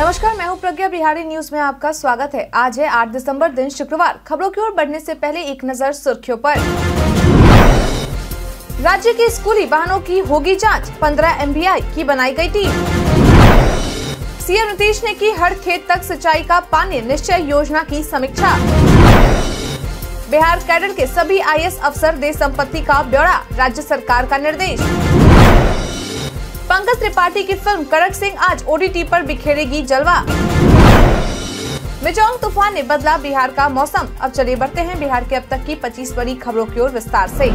नमस्कार मैं हूं प्रज्ञा बिहारी न्यूज में आपका स्वागत है आज है 8 दिसंबर दिन शुक्रवार खबरों की ओर बढ़ने से पहले एक नजर सुर्खियों पर राज्य के स्कूली वाहनों की होगी जांच 15 एम की बनाई गई टीम सीएम नीतीश ने की हर खेत तक सिंचाई का पानी निश्चय योजना की समीक्षा बिहार कैडर के सभी आई अफसर दे संपत्ति का ब्यौरा राज्य सरकार का निर्देश पंकज त्रिपाठी की फिल्म करक सिंह आज ओडीटी पर बिखेरेगी जलवा मिजोंग तूफान ने बदला बिहार का मौसम अब चले बढ़ते हैं बिहार के अब तक की 25 बड़ी खबरों की ओर विस्तार से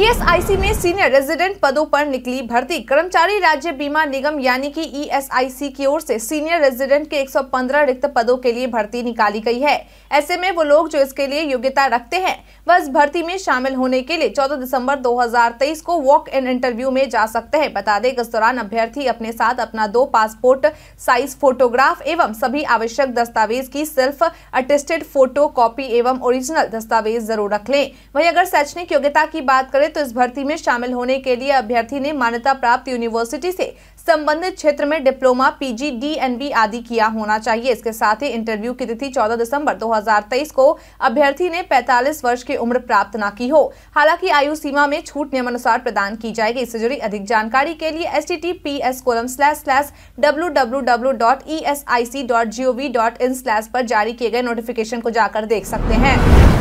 ईएसआईसी e में सीनियर रेजिडेंट पदों पर निकली भर्ती कर्मचारी राज्य बीमा निगम यानी कि ईएसआईसी e की ओर से सीनियर रेजिडेंट के 115 रिक्त पदों के लिए भर्ती निकाली गई है ऐसे में वो लोग जो इसके लिए योग्यता रखते हैं वह इस भर्ती में शामिल होने के लिए 14 दिसंबर 2023 को वॉक इन इंटरव्यू में जा सकते हैं बता दें इस दौरान अभ्यर्थी अपने साथ अपना दो पासपोर्ट साइज फोटोग्राफ एवं सभी आवश्यक दस्तावेज की सेल्फ अटेस्टेड फोटो कॉपी एवं ओरिजिनल दस्तावेज जरूर रख लें वही अगर शैक्षणिक योग्यता की बात करें करें तो इस भर्ती में शामिल होने के लिए अभ्यर्थी ने मान्यता प्राप्त यूनिवर्सिटी से संबंधित क्षेत्र में डिप्लोमा पीजी डी आदि किया होना चाहिए इसके साथ ही इंटरव्यू की तिथि 14 दिसंबर 2023 को अभ्यर्थी ने 45 वर्ष की उम्र प्राप्त न की हो हालांकि आयु सीमा में छूट नियमानुसार प्रदान की जाएगी इससे जुड़ी अधिक जानकारी के लिए S T T P S colon slash slash W W W dot E S I C dot G O V dot in slash पर जारी किए गए नोटिफिकेशन को जाकर देख सकते हैं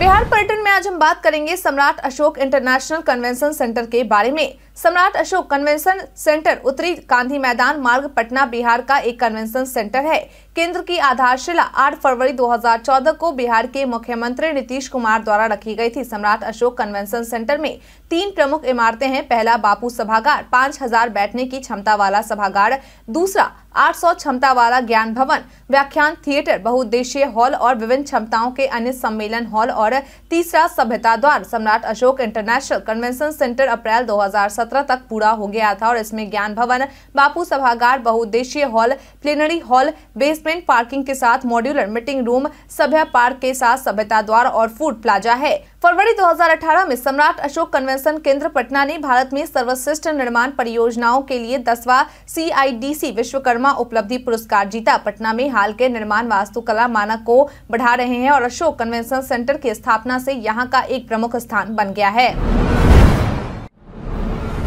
बिहार पर्यटन में आज हम बात करेंगे सम्राट अशोक इंटरनेशनल कन्वेंशन सेंटर के बारे में सम्राट अशोक कन्वेंशन सेंटर उत्तरी गांधी मैदान मार्ग पटना बिहार का एक कन्वेंशन सेंटर है केंद्र की आधारशिला 8 फरवरी 2014 को बिहार के मुख्यमंत्री नीतीश कुमार द्वारा रखी गई थी सम्राट अशोक कन्वेंशन सेंटर में तीन प्रमुख इमारतें हैं पहला बापू सभागार 5000 बैठने की क्षमता वाला सभागार दूसरा 800 क्षमता वाला ज्ञान भवन व्याख्यान थिएटर बहुउद्देशीय हॉल और विभिन्न क्षमताओं के अन्य सम्मेलन हॉल और तीसरा सभ्यता द्वार Samrat Ashok international convention centre April 2017 तक पूरा हो गया था और इसमें ज्ञान भवन बापू सभागार बहुउद्देशीय hall plenary hall base basement parking के साथ मॉड्यूलर मीटिंग रूम सभ्य पार्क के साथ सभ्यता द्वार और फूड प्लाजा है फरवरी 2018 में सम्राट अशोक कन्वेंशन केंद्र पटना ने भारत में सर्वश्रेष्ठ निर्माण परियोजनाओं के लिए दसवा सीआईडीसी विश्वकर्मा उपलब्धि पुरस्कार जीता पटना में हाल के निर्माण वास्तुकला मानक को बढ़ा रहे हैं और अशोक कन्वेंशन सेंटर की स्थापना से यहाँ का एक प्रमुख स्थान बन गया है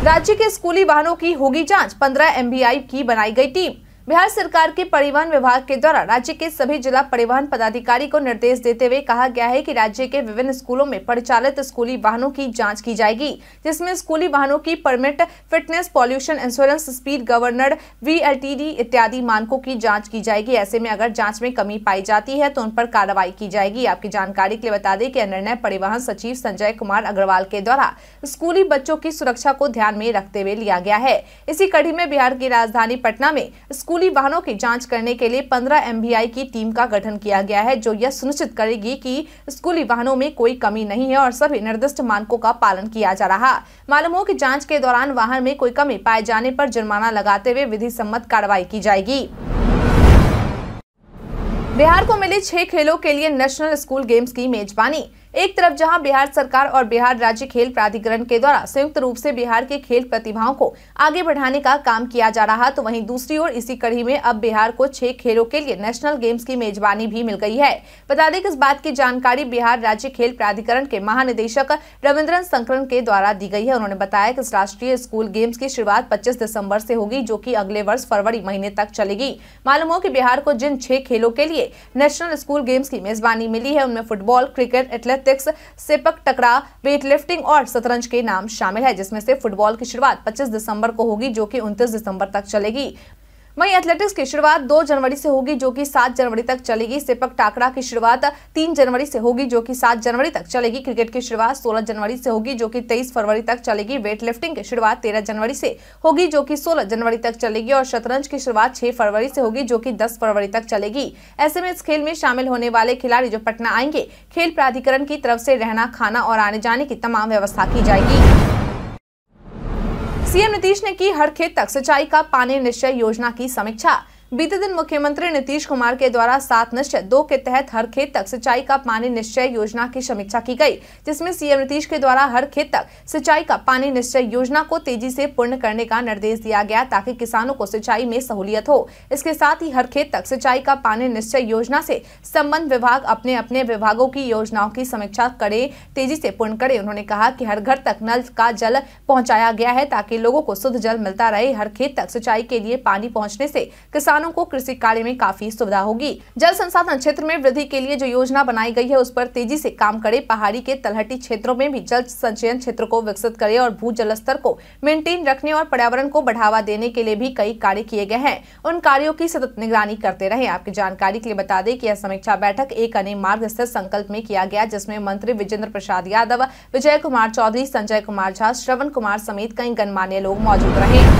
राज्य के स्कूली वाहनों की होगी जांच 15 एमबीआई की बनाई गई टीम बिहार सरकार के परिवहन विभाग के द्वारा राज्य के सभी जिला परिवहन पदाधिकारी को निर्देश देते हुए कहा गया है कि राज्य के विभिन्न स्कूलों में परिचालित स्कूली वाहनों की जांच की जाएगी जिसमें स्कूली वाहनों की permit fitness pollution insurance speed governor VLTD इत्यादि मानकों की जाँच की जाएगी ऐसे में अगर जाँच में कमी पाई जाती है तो उन पर कार्रवाई की जाएगी आपकी जानकारी के लिए बता दें कि निर्णय परिवहन सचिव संजय कुमार अग्रवाल के द्वारा स्कूली बच्चों की सुरक्षा को ध्यान में रखते हुए लिया गया है इसी कड़ी में बिहार की राजधानी पटना में स्कूल स्कूली वाहनों की जांच करने के लिए पंद्रह एमबीआई की टीम का गठन किया गया है जो यह सुनिश्चित करेगी कि स्कूली वाहनों में कोई कमी नहीं है और सभी निर्दिष्ट मानकों का पालन किया जा रहा मालूम हो की जाँच के दौरान वाहन में कोई कमी पाए जाने पर जुर्माना लगाते हुए विधि सम्मत कार्रवाई की जाएगी बिहार को मिली छह खेलों के लिए नेशनल स्कूल गेम्स की मेजबानी एक तरफ जहां बिहार सरकार और बिहार राज्य खेल प्राधिकरण के द्वारा संयुक्त रूप से बिहार के खेल प्रतिभाओं को आगे बढ़ाने का काम किया जा रहा तो वहीं दूसरी ओर इसी कड़ी में अब बिहार को छह खेलों के लिए नेशनल गेम्स की मेजबानी भी मिल गई है बता दें कि इस बात की जानकारी बिहार राज्य खेल प्राधिकरण के महानिदेशक रविन्द्रन संकरण के द्वारा दी गई है उन्होंने बताया कि इस राष्ट्रीय स्कूल गेम्स की शुरुआत पच्चीस दिसम्बर ऐसी होगी जो की अगले वर्ष फरवरी महीने तक चलेगी मालूम हो की बिहार को जिन छह खेलों के लिए नेशनल स्कूल गेम्स की मेजबानी मिली है उनमें football cricket athlete athletics sepak takraw weightlifting और शतरंज के नाम शामिल है जिसमें से फुटबॉल की शुरुआत 25 दिसंबर को होगी जो कि 29 दिसंबर तक चलेगी वहीं एथलेटिक्स की शुरुआत 2 जनवरी से होगी जो कि 7 जनवरी तक चलेगी सेपक टाकरा की शुरुआत 3 जनवरी से होगी जो कि 7 जनवरी तक चलेगी क्रिकेट की शुरुआत 16 जनवरी से होगी जो कि 23 फरवरी तक चलेगी वेट लिफ्टिंग की शुरुआत 13 जनवरी से होगी जो कि 16 जनवरी तक चलेगी और शतरंज की शुरुआत छह फरवरी से होगी जो की दस फरवरी तक चलेगी ऐसे में इस खेल में शामिल होने वाले खिलाड़ी जो पटना आएंगे खेल प्राधिकरण की तरफ से रहना खाना और आने जाने की तमाम व्यवस्था की जाएगी सीएम नीतीश ने की हर खेत तक सिंचाई का पानी निश्चय योजना की समीक्षा बीते दिन मुख्यमंत्री नीतीश कुमार के द्वारा सात निश्चय दो के तहत हर खेत तक सिंचाई का पानी निश्चय योजना की समीक्षा की गई जिसमें सीएम नीतीश के द्वारा हर खेत तक सिंचाई का पानी निश्चय योजना को तेजी से पूर्ण करने का निर्देश दिया गया ताकि किसानों को सिंचाई में सहूलियत हो इसके साथ ही हर खेत तक सिंचाई का पानी निश्चय योजना से संबंध विभाग अपने अपने विभागों की योजनाओं की समीक्षा करे तेजी से पूर्ण करे उन्होंने कहा की हर घर तक नल का जल पहुँचाया गया है ताकि लोगों को शुद्ध जल मिलता रहे हर खेत तक सिंचाई के लिए पानी पहुँचने से किसान किसानों को कृषि कार्य में काफी सुविधा होगी जल संसाधन क्षेत्र में वृद्धि के लिए जो योजना बनाई गई है उस पर तेजी से काम करे पहाड़ी के तलहटी क्षेत्रों में भी जल संचयन क्षेत्र को विकसित करे और भू जल स्तर को मेंटेन रखने और पर्यावरण को बढ़ावा देने के लिए भी कई कार्य किए गए हैं उन कार्यो की सतत निगरानी करते रहे आपकी जानकारी के लिए बता दें की यह समीक्षा बैठक एक अन्य मार्ग स्थित संकल्प में किया गया जिसमे मंत्री विजेंद्र प्रसाद यादव विजय कुमार चौधरी संजय कुमार झा श्रवण कुमार समेत कई गणमान्य लोग मौजूद रहे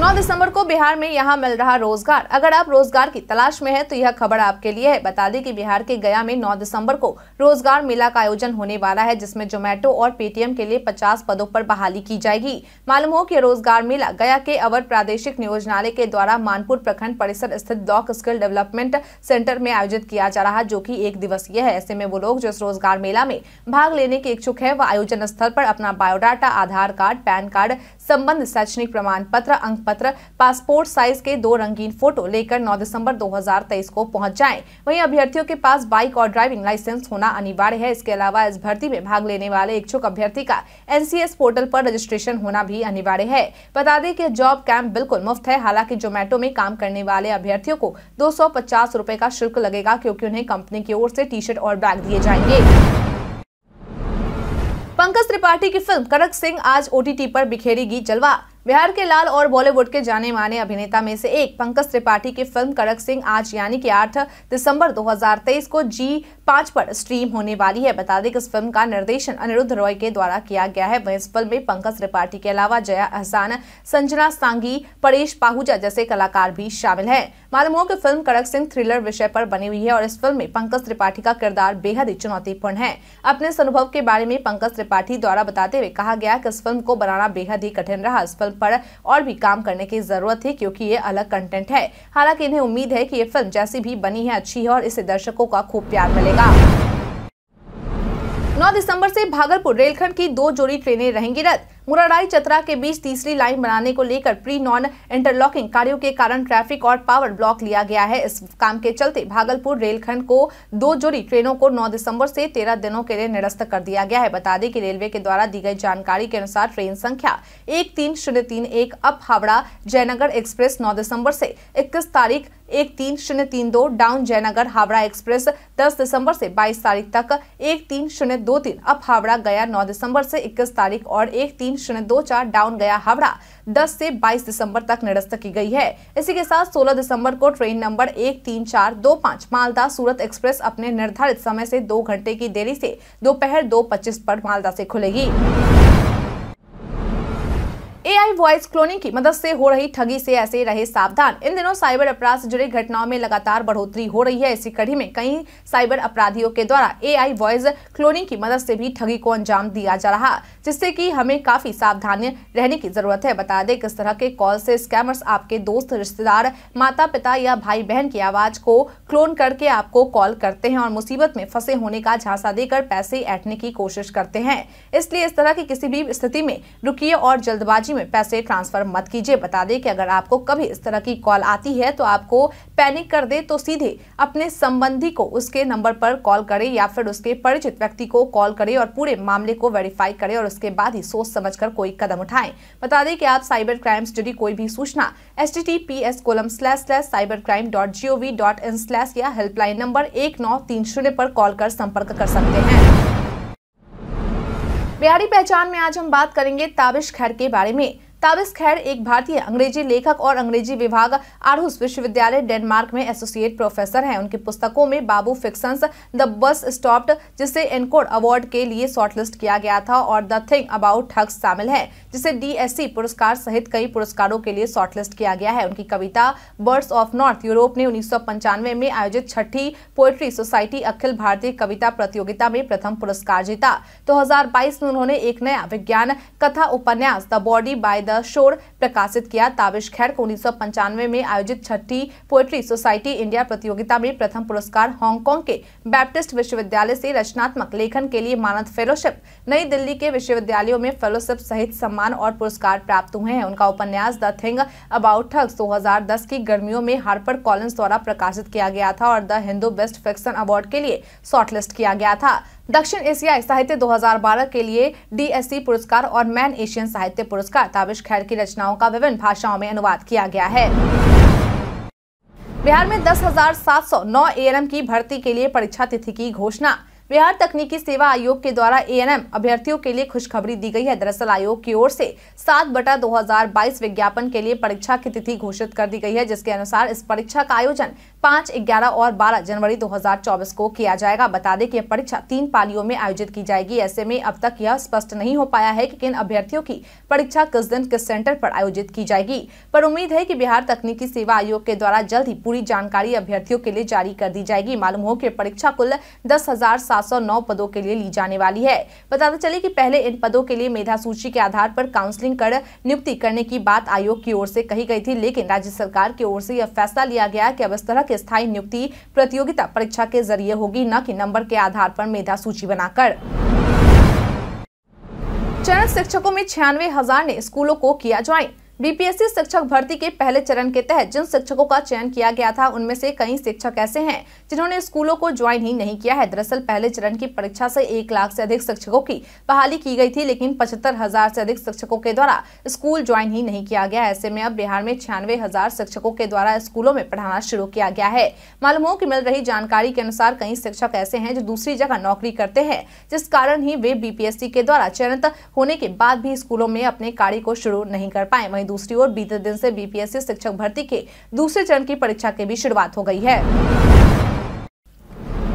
9 दिसंबर को बिहार में यहाँ मिल रहा रोजगार अगर आप रोजगार की तलाश में है तो यह खबर आपके लिए है बता दें कि बिहार के गया में 9 दिसंबर को रोजगार मेला का आयोजन होने वाला है जिसमें जोमेटो और पेटीएम के लिए 50 पदों पर बहाली की जाएगी मालूम हो कि रोजगार मेला गया के अवर प्रादेशिक नियोजनालय के द्वारा मानपुर प्रखंड परिसर स्थित ब्लॉक स्किल डेवलपमेंट सेंटर में आयोजित किया जा रहा जो की एक दिवसीय है ऐसे में वो लोग जो इस रोजगार मेला में भाग लेने के इच्छुक है वह आयोजन स्थल पर अपना biodata Aadhaar card PAN card संबंध शैक्षणिक प्रमाण पत्र अंक पत्र पासपोर्ट साइज के दो रंगीन फोटो लेकर 9 दिसंबर 2023 को पहुंच जाएं। वहीं अभ्यर्थियों के पास बाइक और ड्राइविंग लाइसेंस होना अनिवार्य है इसके अलावा इस भर्ती में भाग लेने वाले इच्छुक अभ्यर्थी का एनसीएस पोर्टल पर रजिस्ट्रेशन होना भी अनिवार्य है बता दें की जॉब कैंप बिल्कुल मुफ्त है हालांकि जोमेटो में काम करने वाले अभ्यर्थियों को दो सौ का शुल्क लगेगा क्योंकि उन्हें कंपनी की ओर ऐसी टी शर्ट और बैग दिए जाएंगे पंकज त्रिपाठी की फिल्म कनक सिंह आज ओटीटी पर बिखेरेगी जलवा बिहार के लाल और बॉलीवुड के जाने माने अभिनेता में से एक पंकज त्रिपाठी की फिल्म कड़क सिंह आज यानी कि 8 दिसंबर 2023 को जी पांच पर स्ट्रीम होने वाली है बता दें कि इस फिल्म का निर्देशन अनिरुद्ध रॉय के द्वारा किया गया है वहीं इस फिल्म में पंकज त्रिपाठी के अलावा जया अहसान संजना सांगी परेश पाहूजा जैसे कलाकार भी शामिल है मालूम हो की फिल्म कड़क सिंह थ्रिलर विषय पर बनी हुई है और इस फिल्म में पंकज त्रिपाठी का किरदार बेहद ही चुनौतीपूर्ण है अपने इस अनुभव के बारे में पंकज त्रिपाठी द्वारा बताते हुए कहा गया कि इस फिल्म को बनाना बेहद ही कठिन रहा इस फिल्म पर और भी काम करने की जरूरत थी क्योंकि ये अलग कंटेंट है हालांकि इन्हें उम्मीद है कि ये फिल्म जैसी भी बनी है अच्छी है और इसे दर्शकों का खूब प्यार मिलेगा 9 दिसंबर से भागलपुर रेलखंड की दो जोड़ी ट्रेनें रहेंगी रद्द मुराराई चतरा के बीच तीसरी लाइन बनाने को लेकर प्री नॉन इंटरलॉकिंग कार्यो के कारण ट्रैफिक और पावर ब्लॉक लिया गया है इस काम के चलते भागलपुर रेलखंड को दो जोड़ी ट्रेनों को नौ दिसंबर से तेरह दिनों के लिए निरस्त कर दिया गया है बता दें कि रेलवे के द्वारा दी गई जानकारी के अनुसार ट्रेन संख्या एक तीन शून्य तीन एक अप हावड़ा जयनगर एक्सप्रेस नौ दिसंबर से इक्कीस तारीख एक तीन शून्य तीन दो डाउन जयनगर हावड़ा एक्सप्रेस 10 दिसंबर से 22 तारीख तक एक तीन शून्य दो तीन अप हावड़ा गया 9 दिसंबर से 21 तारीख और एक तीन शून्य दो चार डाउन गया हावड़ा 10 से 22 दिसंबर तक निरस्त की गई है इसी के साथ 16 दिसंबर को ट्रेन नंबर एक तीन चार दो पाँच मालदा सूरत एक्सप्रेस अपने निर्धारित समय से दो घंटे की देरी से दोपहर दो पच्चीस आरोप मालदा ऐसी खुलेगी एआई वॉइस क्लोनिंग की मदद से हो रही ठगी से ऐसे रहे सावधान इन दिनों साइबर अपराध से जुड़ी घटनाओं में लगातार बढ़ोतरी हो रही है इसी कड़ी में कई साइबर अपराधियों के द्वारा एआई वॉइस क्लोनिंग की मदद से भी ठगी को अंजाम दिया जा रहा जिससे कि हमें काफी सावधान रहने की जरूरत है बता दें किस तरह के कॉल से स्कैमर्स आपके दोस्त रिश्तेदार माता पिता या भाई बहन की आवाज को क्लोन करके आपको कॉल करते हैं और मुसीबत में फंसे होने का झांसा देकर पैसे ऐटने की कोशिश करते हैं इसलिए इस तरह की किसी भी स्थिति में रुकिए और जल्दबाजी राशि में पैसे ट्रांसफर मत कीजिए बता दें कि अगर आपको कभी इस तरह की कॉल आती है तो आपको पैनिक कर दे तो सीधे अपने संबंधी को उसके नंबर पर कॉल करें या फिर उसके परिचित व्यक्ति को कॉल करें और पूरे मामले को वेरीफाई करें और उसके बाद ही सोच समझ कर कोई कदम उठाएं बता दें कि आप साइबर क्राइम से जुड़ी कोई भी सूचना S T T P S colon slash slash cyber crime dot G O V dot in slash या हेल्पलाइन नंबर एक नौ तीन शून्य पर कॉल कर संपर्क कर सकते हैं बिहारी पहचान में आज हम बात करेंगे ताबिश खैर के बारे में ताबिस खैर एक भारतीय अंग्रेजी लेखक और अंग्रेजी विभाग आरहुस विश्वविद्यालय डेनमार्क में एसोसिएट प्रोफेसर हैं उनकी पुस्तकों में Babu fiction the bus stopped जिसे एनकोड अवार्ड के लिए शॉर्टलिस्ट किया गया था और द थिंग अबाउट ठग्स शामिल है जिसे डी पुरस्कार सहित कई पुरस्कारों के लिए शॉर्टलिस्ट किया गया है उनकी कविता बर्ड्स ऑफ नॉर्थ यूरोप ने उन्नीस में आयोजित छठी पोएट्री सोसाइटी अखिल भारतीय कविता प्रतियोगिता में प्रथम पुरस्कार जीता 2022 में उन्होंने एक नया विज्ञान कथा उपन्यास the body by the the shore प्रकाशित किया ताबिश खैर को उन्नीस में आयोजित छठी पोएट्री सोसाइटी इंडिया प्रतियोगिता में प्रथम पुरस्कार हांगकांग के बैप्टिस्ट विश्वविद्यालय से रचनात्मक लेखन के लिए मानद फेलोशिप नई दिल्ली के विश्वविद्यालयों में फेलोशिप सहित सम्मान और पुरस्कार प्राप्त हुए हैं उनका उपन्यास द थिंग अबाउट ठग्स 2010 की गर्मियों में हार्पर कॉलेंस द्वारा प्रकाशित किया गया था और the Hindu best fiction award के लिए शॉर्टलिस्ट किया गया था दक्षिण एशियाई साहित्य 2012 के लिए डीएससी पुरस्कार और मैन एशियन साहित्य पुरस्कार ताबिश खैर की रचनाओं का विभिन्न भाषाओं में अनुवाद किया गया है बिहार में दस हजार की भर्ती के लिए परीक्षा तिथि की घोषणा बिहार तकनीकी सेवा आयोग के द्वारा एएनएम अभ्यर्थियों के लिए खुशखबरी दी गई है दरअसल आयोग की ओर से सात बटा 2022 विज्ञापन के लिए परीक्षा की तिथि घोषित कर दी गई है जिसके अनुसार इस परीक्षा का आयोजन 5, 11 और 12 जनवरी 2024 को किया जाएगा बता दें कि यह परीक्षा तीन पालियों में आयोजित की जाएगी ऐसे में अब तक यह स्पष्ट नहीं हो पाया है कि किन अभ्यर्थियों की परीक्षा किस दिन किस सेंटर पर आयोजित की जाएगी पर उम्मीद है कि बिहार तकनीकी सेवा आयोग के द्वारा जल्द ही पूरी जानकारी अभ्यर्थियों के लिए जारी कर दी जाएगी मालूम हो कि परीक्षा कुल दस हजार 709 पदों के लिए ली जाने वाली है बताते चले कि पहले इन पदों के लिए मेधा सूची के आधार पर काउंसलिंग कर नियुक्ति करने की बात आयोग की ओर से कही गई थी लेकिन राज्य सरकार की ओर से यह फैसला लिया गया कि अब इस तरह की स्थायी नियुक्ति प्रतियोगिता परीक्षा के जरिए होगी न कि नंबर के आधार पर मेधा सूची बनाकर चरण शिक्षकों में छियानवे हजार ने स्कूलों को किया ज्वाइन बीपीएससी शिक्षक भर्ती के पहले चरण के तहत जिन शिक्षकों का चयन किया गया था उनमें से कई शिक्षक ऐसे हैं जिन्होंने स्कूलों को ज्वाइन ही नहीं किया है दरअसल पहले चरण की परीक्षा से एक लाख से अधिक शिक्षकों की बहाली की गई थी लेकिन पचहत्तर हजार से अधिक शिक्षकों के द्वारा स्कूल ज्वाइन ही नहीं किया गया ऐसे में अब बिहार में छियानवे हजार शिक्षकों के द्वारा स्कूलों में पढ़ाना शुरू किया गया है मालूम हो की मिल रही जानकारी के अनुसार कई शिक्षक ऐसे है जो दूसरी जगह नौकरी करते हैं जिस कारण ही वे बीपीएससी के द्वारा चयनित होने के बाद भी स्कूलों में अपने कार्य को शुरू नहीं कर पाए वहीं दूसरी ओर बीते दिन से बीपीएससी शिक्षक भर्ती के दूसरे चरण की परीक्षा की भी शुरुआत हो गई है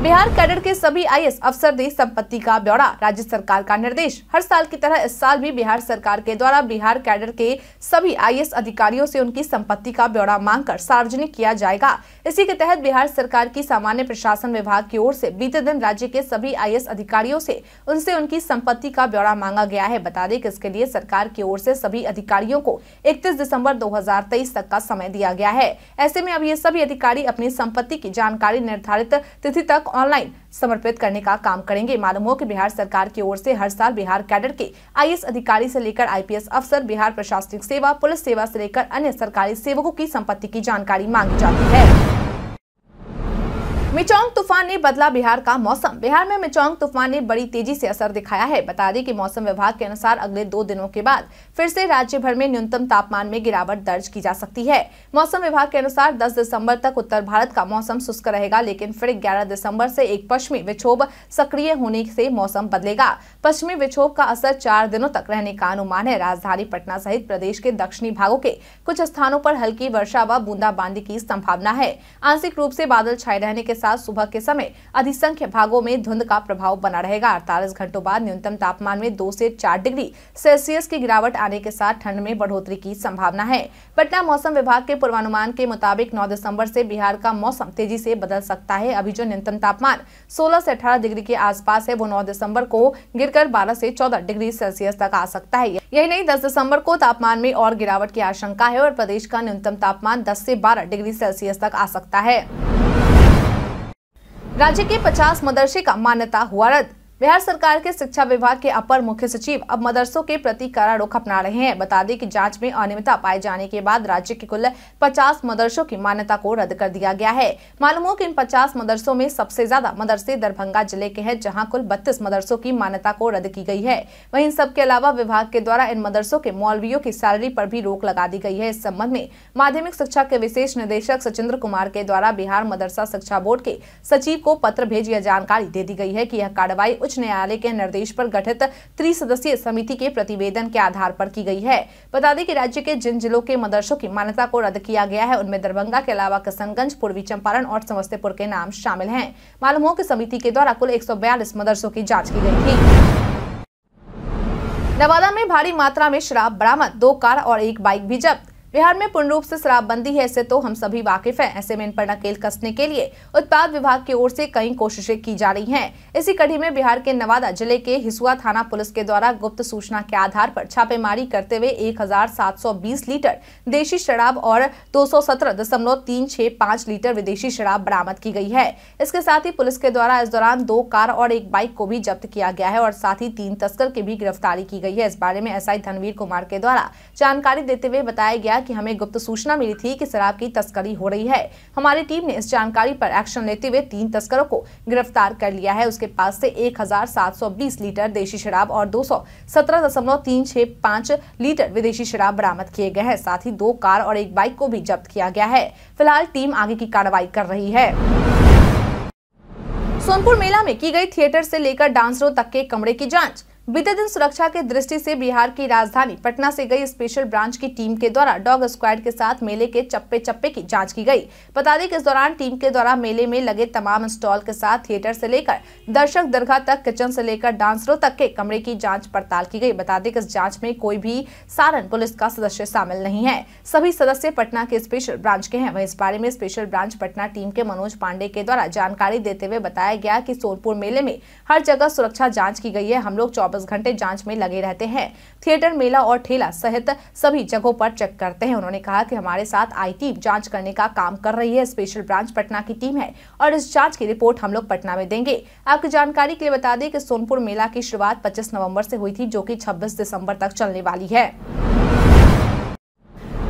बिहार कैडर के सभी आई अफसर दे संपत्ति का ब्यौरा राज्य सरकार का निर्देश हर साल की तरह इस साल भी बिहार सरकार के द्वारा बिहार कैडर के सभी आई अधिकारियों से उनकी संपत्ति का ब्यौरा मांगकर सार्वजनिक किया जाएगा इसी के तहत बिहार सरकार की सामान्य प्रशासन विभाग की ओर से बीते दिन राज्य के सभी आई अधिकारियों से उनसे उनकी संपत्ति का ब्यौरा मांगा गया है बता दें कि इसके लिए सरकार की ओर से सभी अधिकारियों को इकतीस दिसम्बर दो तक का समय दिया गया है ऐसे में अब ये सभी अधिकारी अपनी संपत्ति की जानकारी निर्धारित तिथि तक ऑनलाइन समर्पित करने का काम करेंगे मालूम हो कि बिहार सरकार की ओर से हर साल बिहार कैडर के आईएएस अधिकारी से लेकर आईपीएस अफसर बिहार प्रशासनिक सेवा पुलिस सेवा से लेकर अन्य सरकारी सेवकों की संपत्ति की जानकारी मांगी जाती है मिचोंग तूफान ने बदला बिहार का मौसम बिहार में मिचोंग तूफान ने बड़ी तेजी से असर दिखाया है बता दें कि मौसम विभाग के अनुसार अगले दो दिनों के बाद फिर से राज्य भर में न्यूनतम तापमान में गिरावट दर्ज की जा सकती है मौसम विभाग के अनुसार 10 दिसंबर तक उत्तर भारत का मौसम शुष्क रहेगा लेकिन फिर ग्यारह दिसम्बर ऐसी एक पश्चिमी विक्षोभ सक्रिय होने ऐसी मौसम बदलेगा पश्चिमी विक्षोभ का असर चार दिनों तक रहने का अनुमान है राजधानी पटना सहित प्रदेश के दक्षिणी भागों के कुछ स्थानों आरोप हल्की वर्षा व बूंदाबांदी की संभावना है आंशिक रूप ऐसी बादल छाए रहने के साथ सुबह के समय अधिसंख्य भागों में धुंध का प्रभाव बना रहेगा अड़तालीस घंटों बाद न्यूनतम तापमान में दो से चार डिग्री सेल्सियस की गिरावट आने के साथ ठंड में बढ़ोतरी की संभावना है पटना मौसम विभाग के पूर्वानुमान के मुताबिक नौ दिसम्बर ऐसी बिहार का मौसम तेजी ऐसी बदल सकता है अभी जो न्यूनतम तापमान सोलह ऐसी अठारह डिग्री के आस है वो नौ दिसम्बर को गिर कर बारह ऐसी चौदह डिग्री सेल्सियस तक आ सकता है यही नहीं दस दिसम्बर को तापमान में और गिरावट की आशंका है और प्रदेश का न्यूनतम तापमान 10 से 12 डिग्री सेल्सियस तक आ सकता है राज्य के 50 मदरसे का मान्यता हुआ रद्द बिहार सरकार के शिक्षा विभाग के अपर मुख्य सचिव अब मदरसों के प्रति कड़ा रुख अपना रहे हैं बता दें कि जांच में अनियमितता पाए जाने के बाद राज्य के कुल 50 मदरसों की मान्यता को रद्द कर दिया गया है मालूम हो कि इन 50 मदरसों में सबसे ज्यादा मदरसे दरभंगा जिले के हैं जहां कुल 32 मदरसों की मान्यता को रद्द की गई है वही इन सबके अलावा विभाग के द्वारा इन मदरसों के मौलवियों की सैलरी पर भी रोक लगा दी गयी है इस संबंध में माध्यमिक शिक्षा के विशेष निदेशक सचिंद्र कुमार के द्वारा बिहार मदरसा शिक्षा बोर्ड के सचिव को पत्र भेज यह जानकारी दे दी गयी है की यह कार्रवाई उच्च न्यायालय के निर्देश पर गठित त्रिसदस्यीय समिति के प्रतिवेदन के आधार पर की गई है बता दें कि राज्य के जिन जिलों के मदरसों की मान्यता को रद्द किया गया है उनमें दरभंगा के अलावा किशनगंज पूर्वी चंपारण और समस्तीपुर के नाम शामिल है मालूम हो की समिति के द्वारा कुल एक मदरसों की जाँच की गयी थी नवादा में भारी मात्रा में शराब बरामद दो कार और एक बाइक भी जब्त बिहार में पूर्ण रूप से शराबबंदी है इससे तो हम सभी वाकिफ हैं ऐसे में इन पर नकेल कसने के लिए उत्पाद विभाग की ओर से कई कोशिशें की जा रही हैं इसी कड़ी में बिहार के नवादा जिले के हिसुआ थाना पुलिस के द्वारा गुप्त सूचना के आधार पर छापेमारी करते हुए 1720 लीटर देशी शराब और दो लीटर विदेशी शराब बरामद की गई है इसके साथ ही पुलिस के द्वारा इस दौरान दो कार और एक बाइक को भी जब्त किया गया है और साथ ही तीन तस्कर की भी गिरफ्तारी की गई है इस बारे में एस धनवीर कुमार के द्वारा जानकारी देते हुए बताया गया कि हमें गुप्त सूचना मिली थी कि शराब की तस्करी हो रही है हमारी टीम ने इस जानकारी पर एक्शन लेते हुए तीन तस्करों को गिरफ्तार कर लिया है उसके पास से 1720 लीटर देशी शराब और दो लीटर विदेशी शराब बरामद किए गए हैं साथ ही दो कार और एक बाइक को भी जब्त किया गया है फिलहाल टीम आगे की कार्रवाई कर रही है सोनपुर मेला में की गई थिएटर से लेकर डांसरों तक के कमरे की जांच बीते दिन सुरक्षा के दृष्टि से बिहार की राजधानी पटना से गई स्पेशल ब्रांच की टीम के द्वारा डॉग स्क्वाड के साथ मेले के चप्पे चप्पे की जांच की गई बता दें कि इस दौरान टीम के द्वारा मेले में लगे तमाम स्टॉल के साथ थिएटर से लेकर दर्शक दरगाह तक किचन से लेकर डांसरों तक के कमरे की जाँच पड़ताल की गयी बता दें कि इस जाँच में कोई भी सारण पुलिस का सदस्य शामिल नहीं है सभी सदस्य पटना के स्पेशल ब्रांच के है वही इस बारे में स्पेशल ब्रांच पटना टीम के मनोज पांडे के द्वारा जानकारी देते हुए बताया गया की सोनपुर मेले में हर जगह सुरक्षा जाँच की गयी है हम लोग चौबीस चौबीस घंटे जांच में लगे रहते हैं थिएटर मेला और ठेला सहित सभी जगहों पर चेक करते हैं उन्होंने कहा कि हमारे साथ आई टीम जांच करने का काम कर रही है स्पेशल ब्रांच पटना की टीम है और इस जांच की रिपोर्ट हम लोग पटना में देंगे आपकी जानकारी के लिए बता दें कि सोनपुर मेला की शुरुआत पच्चीस नवम्बर से हुई थी जो की छब्बीस दिसम्बर तक चलने वाली है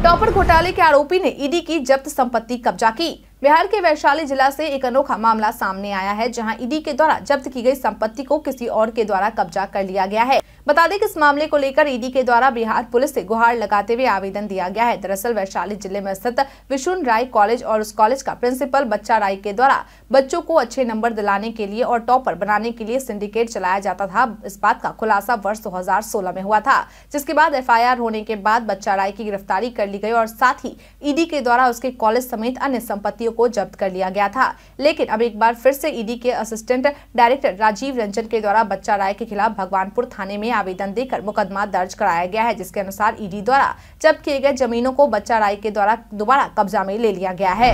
टॉपर घोटाले के आरोपी ने ईडी की जब्त संपत्ति कब्जा की बिहार के वैशाली जिला से एक अनोखा मामला सामने आया है जहां ईडी के द्वारा जब्त की गई संपत्ति को किसी और के द्वारा कब्जा कर लिया गया है बता दें कि इस मामले को लेकर ईडी के द्वारा बिहार पुलिस से गुहार लगाते हुए आवेदन दिया गया है दरअसल वैशाली जिले में स्थित विशुन राय कॉलेज और उस कॉलेज का प्रिंसिपल बच्चा राय के द्वारा बच्चों को अच्छे नंबर दिलाने के लिए और टॉपर बनाने के लिए सिंडिकेट चलाया जाता था इस बात का खुलासा वर्ष दो में हुआ था जिसके बाद एफ होने के बाद बच्चा राय की गिरफ्तारी कर ली गई और साथ ही ईडी के द्वारा उसके कॉलेज समेत अन्य संपत्तियों को जब्त कर लिया गया था लेकिन अब एक बार फिर से ईडी के असिस्टेंट डायरेक्टर राजीव रंजन के द्वारा बच्चा राय के खिलाफ भगवानपुर थाने में आवेदन देकर मुकदमा दर्ज कराया गया है जिसके अनुसार ईडी द्वारा जब्त किए गए जमीनों को बच्चा राय के द्वारा दोबारा कब्जा में ले लिया गया है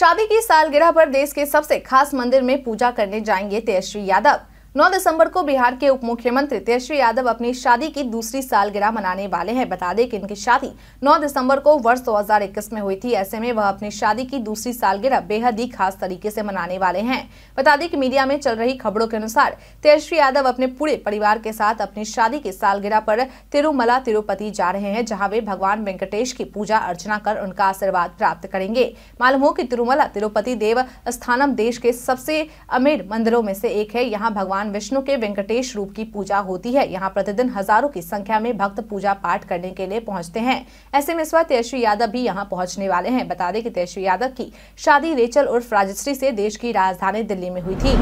शादी की सालगिरह पर देश के सबसे खास मंदिर में पूजा करने जाएंगे तेजश्री यादव 9 दिसंबर को बिहार के उप मुख्यमंत्री तेजस्वी यादव अपनी शादी की दूसरी सालगिरह मनाने वाले हैं बता दें कि इनकी शादी 9 दिसंबर को वर्ष 2021 में हुई थी ऐसे में वह अपनी शादी की दूसरी सालगिरह बेहद ही खास तरीके से मनाने वाले हैं बता दें कि मीडिया में चल रही खबरों के अनुसार तेजस्वी यादव अपने पूरे परिवार के साथ अपनी शादी की सालगिरह पर तिरुमला तिरुपति जा रहे हैं जहाँ वे भगवान वेंकटेश की पूजा अर्चना कर उनका आशीर्वाद प्राप्त करेंगे मालूम हो की तिरुमला तिरुपति देव स्थानम देश के सबसे अमीर मंदिरों में से एक है यहाँ भगवान भगवान विष्णु के वेंकटेश रूप की पूजा होती है यहाँ प्रतिदिन हजारों की संख्या में भक्त पूजा पाठ करने के लिए पहुँचते हैं ऐसे में इस बार तेजस्वी यादव भी यहाँ पहुँचने वाले हैं बता दें कि तेजस्वी यादव की शादी रेचल उर्फ राजश्री से देश की राजधानी दिल्ली में हुई थी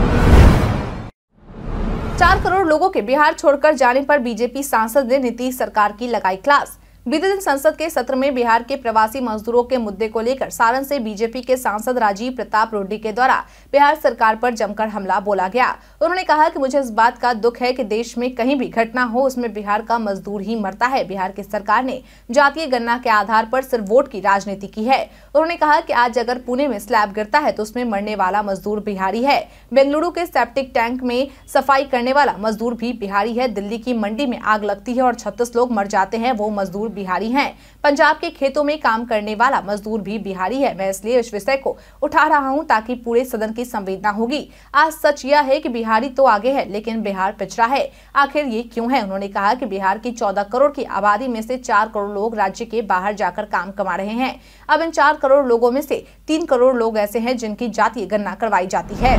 चार करोड़ लोगों के बिहार छोड़कर जाने पर बीजेपी सांसद ने नीतीश सरकार की लगाई क्लास बीते दिन संसद के सत्र में बिहार के प्रवासी मजदूरों के मुद्दे को लेकर सारण से बीजेपी के सांसद राजीव प्रताप रूडी के द्वारा बिहार सरकार पर जमकर हमला बोला गया उन्होंने कहा कि मुझे इस बात का दुख है कि देश में कहीं भी घटना हो उसमें बिहार का मजदूर ही मरता है बिहार की सरकार ने जातीय गणना के आधार पर सिर्फ वोट की राजनीति की है उन्होंने कहा की आज अगर पुणे में स्लैब गिरता है तो उसमें मरने वाला मजदूर बिहारी है बेंगलुरु के सेप्टिक टैंक में सफाई करने वाला मजदूर भी बिहारी है दिल्ली की मंडी में आग लगती है और छत्तीस लोग मर जाते हैं वो मजदूर बिहारी हैं पंजाब के खेतों में काम करने वाला मजदूर भी बिहारी है मैं इसलिए इस विषय को उठा रहा हूं ताकि पूरे सदन की संवेदना होगी आज सच यह है कि बिहारी तो आगे है लेकिन बिहार पिछड़ा है आखिर ये क्यों है उन्होंने कहा कि बिहार की चौदह करोड़ की आबादी में से चार करोड़ लोग राज्य के बाहर जाकर काम कमा रहे हैं अब इन चार करोड़ लोगों में से तीन करोड़ लोग ऐसे है जिनकी जातीय गणना करवाई जाती है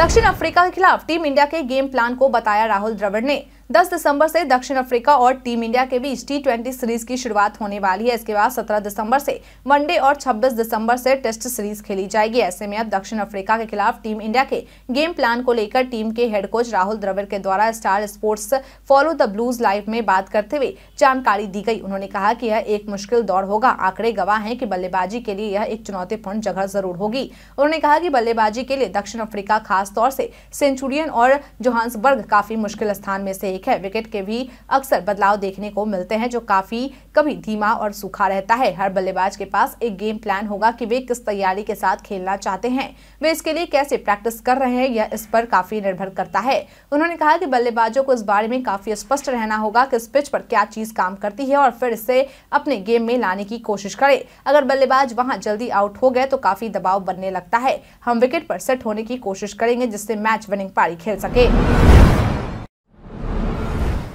दक्षिण अफ्रीका के खिलाफ टीम इंडिया के गेम प्लान को बताया राहुल द्रविड़ ने दस दिसंबर से दक्षिण अफ्रीका और टीम इंडिया के बीच टी सीरीज की शुरुआत होने वाली है इसके बाद सत्रह दिसंबर से वनडे और छब्बीस दिसंबर से टेस्ट सीरीज खेली जाएगी ऐसे में अब दक्षिण अफ्रीका के खिलाफ टीम इंडिया के गेम प्लान को लेकर टीम के हेड कोच राहुल द्रविड़ के द्वारा Star Sports follow the blues live में बात करते हुए जानकारी दी गई उन्होंने कहा कि यह एक मुश्किल दौर होगा आंकड़े गवाह हैं कि बल्लेबाजी के लिए यह एक चुनौतीपूर्ण जगह जरूर होगी उन्होंने कहा कि बल्लेबाजी के लिए दक्षिण अफ्रीका खासतौर से सेंचुरियन और जोहान्सबर्ग काफी मुश्किल स्थान में से ठीक है विकेट के भी अक्सर बदलाव देखने को मिलते हैं जो काफी कभी धीमा और सूखा रहता है हर बल्लेबाज के पास एक गेम प्लान होगा कि वे किस तैयारी के साथ खेलना चाहते हैं वे इसके लिए कैसे प्रैक्टिस कर रहे हैं यह इस पर काफी निर्भर करता है उन्होंने कहा कि बल्लेबाजों को इस बारे में काफी स्पष्ट रहना होगा कि इस पिच पर क्या चीज काम करती है और फिर इसे अपने गेम में लाने की कोशिश करे अगर बल्लेबाज वहाँ जल्दी आउट हो गए तो काफी दबाव बनने लगता है हम विकेट पर सेट होने की कोशिश करेंगे जिससे मैच विनिंग पारी खेल सके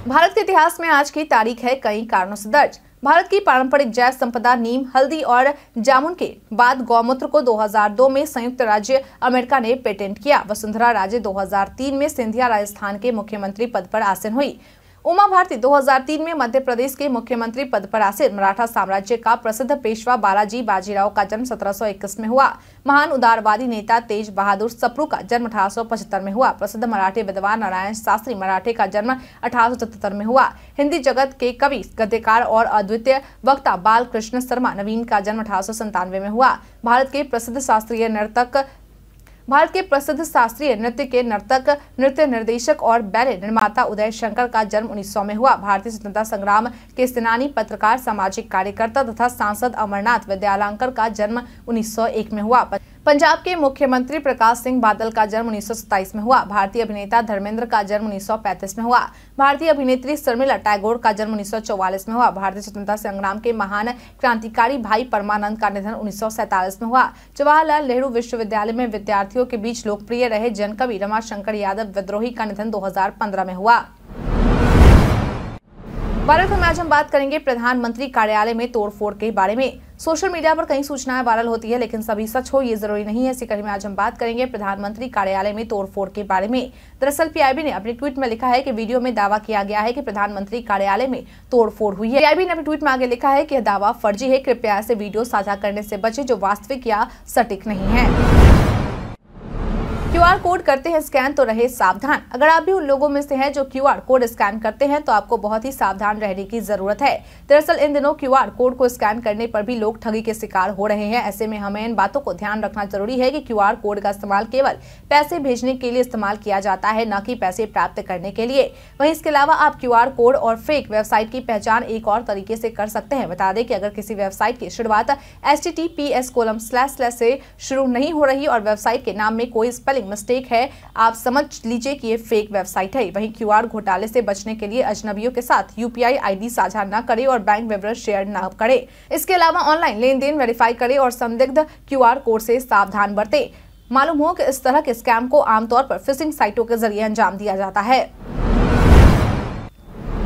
भारत के इतिहास में आज की तारीख है कई कारणों से दर्ज भारत की पारंपरिक जैव संपदा नीम हल्दी और जामुन के बाद गौमूत्र को 2002 में संयुक्त राज्य अमेरिका ने पेटेंट किया वसुंधरा राजे 2003 में सिंधिया राजस्थान के मुख्यमंत्री पद पर आसीन हुई उमा भारती 2003 में मध्य प्रदेश के मुख्यमंत्री पद पर आसिर मराठा साम्राज्य का प्रसिद्ध पेशवा बालाजी बाजीराव का जन्म 1721 में हुआ महान उदारवादी नेता तेज बहादुर सप्रू का जन्म अठारह में हुआ प्रसिद्ध मराठे विद्वान नारायण शास्त्री मराठे का जन्म अठारह में हुआ हिंदी जगत के कवि गद्यकार और अद्वितीय वक्ता बाल कृष्ण शर्मा नवीन का जन्म अठारह में हुआ भारत के प्रसिद्ध शास्त्रीय नर्तक भारत के प्रसिद्ध शास्त्रीय नृत्य के नर्तक नृत्य निर्देशक और बैले निर्माता उदय शंकर का जन्म उन्नीस में हुआ भारतीय स्वतंत्रता संग्राम के सेनानी पत्रकार सामाजिक कार्यकर्ता तथा सांसद अमरनाथ विद्यालंकर का जन्म उन्नीस में हुआ पंजाब के मुख्यमंत्री प्रकाश सिंह बादल का जन्म उन्नीस में हुआ भारतीय अभिनेता धर्मेंद्र का जन्म उन्नीस में हुआ भारतीय अभिनेत्री शर्मिला टैगोर का जन्म उन्नीस में हुआ भारतीय स्वतंत्रता संग्राम के महान क्रांतिकारी भाई परमानंद का निधन उन्नीस में हुआ जवाहरलाल नेहरू विश्वविद्यालय में विद्यार्थियों के बीच लोकप्रिय रहे जनकवि रमाशंकर यादव विद्रोही का निधन दो में हुआ वायरल खबर में आज हम बात करेंगे प्रधानमंत्री कार्यालय में तोड़फोड़ के बारे में सोशल मीडिया पर कई सूचनाएं वायरल होती है लेकिन सभी सच हो ये जरूरी नहीं है इसी कड़ी में आज हम बात करेंगे प्रधानमंत्री कार्यालय में तोड़फोड़ के बारे में दरअसल पीआईबी ने अपने ट्वीट में लिखा है कि वीडियो में दावा किया गया है कि प्रधानमंत्री कार्यालय में तोड़फोड़ हुई है पीआईबी ने अपने ट्वीट में आगे लिखा है की दावा फर्जी है कृपया ऐसे वीडियो साझा करने से बचे जो वास्तविक या सटीक नहीं है क्यूआर कोड करते हैं स्कैन तो रहे सावधान अगर आप भी उन लोगों में से हैं जो क्यूआर कोड स्कैन करते हैं तो आपको बहुत ही सावधान रहने की जरूरत है दरअसल इन दिनों क्यूआर कोड को स्कैन करने पर भी लोग ठगी के शिकार हो रहे हैं ऐसे में हमें इन बातों को ध्यान रखना जरूरी है कि क्यूआर कोड का इस्तेमाल केवल पैसे भेजने के लिए इस्तेमाल किया जाता है न की पैसे प्राप्त करने के लिए वही इसके अलावा आप क्यू कोड और फेक वेबसाइट की पहचान एक और तरीके से कर सकते हैं बता दें कि अगर किसी वेबसाइट की शुरुआत S T T P S colon slash slash से शुरू नहीं हो रही और वेबसाइट के नाम में कोई स्पेलिंग मिस्टेक है आप समझ लीजिए कि ये फेक वेबसाइट है वहीं क्यू घोटाले से बचने के लिए अजनबियों के साथ यूपीआई आईडी साझा न करें और बैंक विवरण शेयर न करें इसके अलावा ऑनलाइन लेन देन वेरीफाई करे और संदिग्ध क्यू कोड से सावधान बरते मालूम हो कि इस तरह के स्कैम को आमतौर पर फिशिंग साइटों के जरिए अंजाम दिया जाता है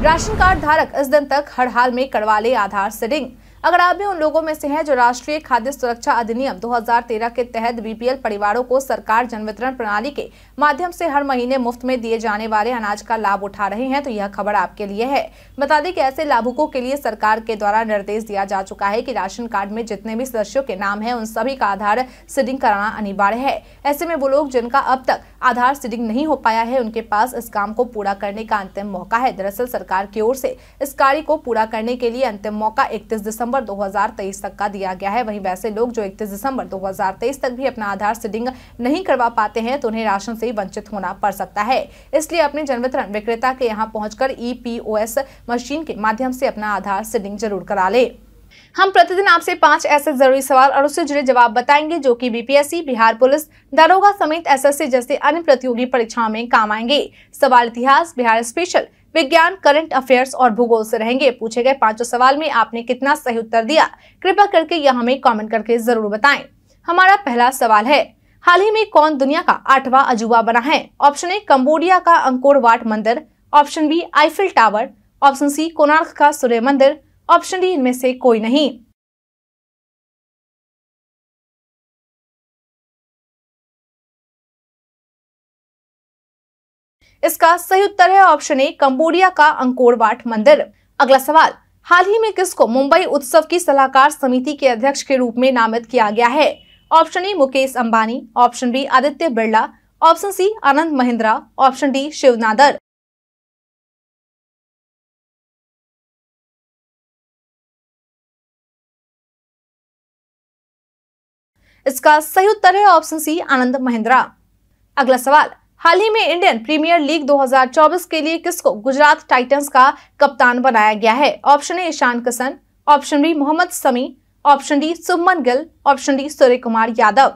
राशन कार्ड धारक इस दिन तक हर हाल में करवा ले आधार सेटिंग अगर आप भी उन लोगों में से हैं जो राष्ट्रीय खाद्य सुरक्षा अधिनियम 2013 के तहत बीपीएल परिवारों को सरकार जन वितरण प्रणाली के माध्यम से हर महीने मुफ्त में दिए जाने वाले अनाज का लाभ उठा रहे हैं तो यह खबर आपके लिए है बता दें कि ऐसे लाभुकों के लिए सरकार के द्वारा निर्देश दिया जा चुका है की राशन कार्ड में जितने भी सदस्यों के नाम है उन सभी का आधार सीडिंग कराना अनिवार्य है ऐसे में वो लोग जिनका अब तक आधार सीडिंग नहीं हो पाया है उनके पास इस काम को पूरा करने का अंतिम मौका है दरअसल सरकार की ओर से इस कार्य को पूरा करने के लिए अंतिम मौका इकतीस दिसंबर दिसंबर 2023 तक का दिया गया है वहीं वैसे लोग जो इकतीस दिसंबर 2023 तक भी अपना आधार सीडिंग नहीं करवा पाते हैं तो उन्हें राशन से वंचित होना पड़ सकता है इसलिए अपने जनवितरण विक्रेता के यहाँ पहुंचकर ईपीओएस मशीन के माध्यम से अपना आधार सीडिंग जरूर करा ले हम प्रतिदिन आपसे पांच ऐसे जरूरी सवाल और उससे जुड़े जवाब बताएंगे जो कि बीपीएससी बिहार पुलिस दरोगा समेत एसएससी जैसे अन्य प्रतियोगी परीक्षाओं में काम आएंगे सवाल इतिहास बिहार स्पेशल विज्ञान करंट अफेयर्स और भूगोल से रहेंगे पूछे गए पांचों सवाल में आपने कितना सही उत्तर दिया कृपया करके यह हमें कॉमेंट करके जरूर बताए हमारा पहला सवाल है हाल ही में कौन दुनिया का आठवां अजूबा बना है ऑप्शन ए कम्बोडिया का अंकोर मंदिर option B Eiffel tower option C Konark का सूर्य मंदिर ऑप्शन डी इनमें से कोई नहीं इसका सही उत्तर है ऑप्शन ए कंबोडिया का अंकोरवाट मंदिर अगला सवाल हाल ही में किसको मुंबई उत्सव की सलाहकार समिति के अध्यक्ष के रूप में नामित किया गया है option A Mukesh Ambani option B Aditya Birla option C Anand Mahindra option D Shiv Nadar इसका सही उत्तर है ऑप्शन सी आनंद महिंद्रा अगला सवाल हाल ही में इंडियन प्रीमियर लीग 2024 के लिए किसको गुजरात टाइटंस का कप्तान बनाया गया है option A Ishan Kishan option B Mohammad Shami option D Shubman Gill option D Surya Kumar Yadav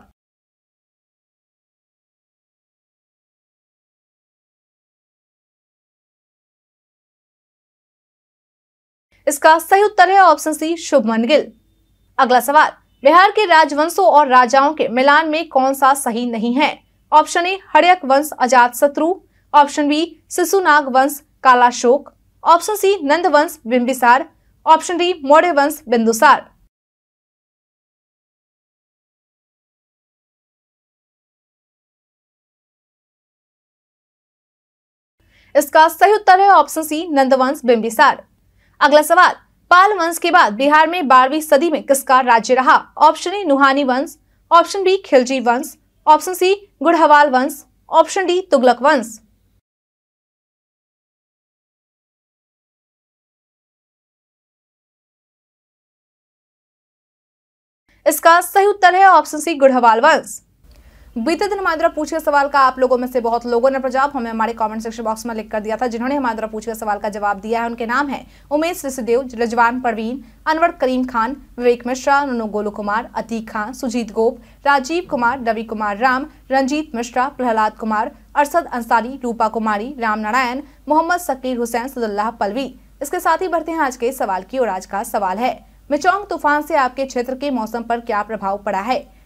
इसका सही उत्तर है ऑप्शन सी शुभमन गिल अगला सवाल बिहार के राजवंशों और राजाओं के मिलान में कौन सा सही नहीं है ऑप्शन ए हड़यक वंश अजात शत्रु ऑप्शन बी शिशुनाग वंश कालाशोक ऑप्शन सी नंद वंश बिंबिसार ऑप्शन डी मौर्य वंश बिंदुसार इसका सही उत्तर है ऑप्शन सी नंदवंश बिंबिसार अगला सवाल पाल वंश के बाद बिहार में बारहवीं सदी में किसका राज्य रहा ऑप्शन ए नुहानी वंश ऑप्शन बी खिलजी वंश ऑप्शन सी गुड़हवाल वंश ऑप्शन डी तुगलक वंश इसका सही उत्तर है ऑप्शन सी गुड़हवाल वंश बीते दिन हमारे द्वारा पूछे सवाल का आप लोगों में से बहुत लोगों ने प्रजाप हमें हमारे कमेंट सेक्शन बॉक्स में लिख कर दिया था जिन्होंने हमारे द्वारा पूछे सवाल का जवाब दिया है उनके नाम है उमेश ऋषिदेव रजवान परवीन अनवर करीम खान विवेक मिश्रा नुनू गोलू कुमार अतीक खान सुजीत गोप राजीव कुमार रवि कुमार राम रंजीत मिश्रा प्रहलाद कुमार अरसद अंसारी रूपा कुमारी राम नारायण मोहम्मद सकीर हुसैन सदुल्लाह पलवी इसके साथ ही बढ़ते हैं आज के सवाल की और आज का सवाल है मिचोंग तूफान से आपके क्षेत्र के मौसम पर क्या प्रभाव पड़ा है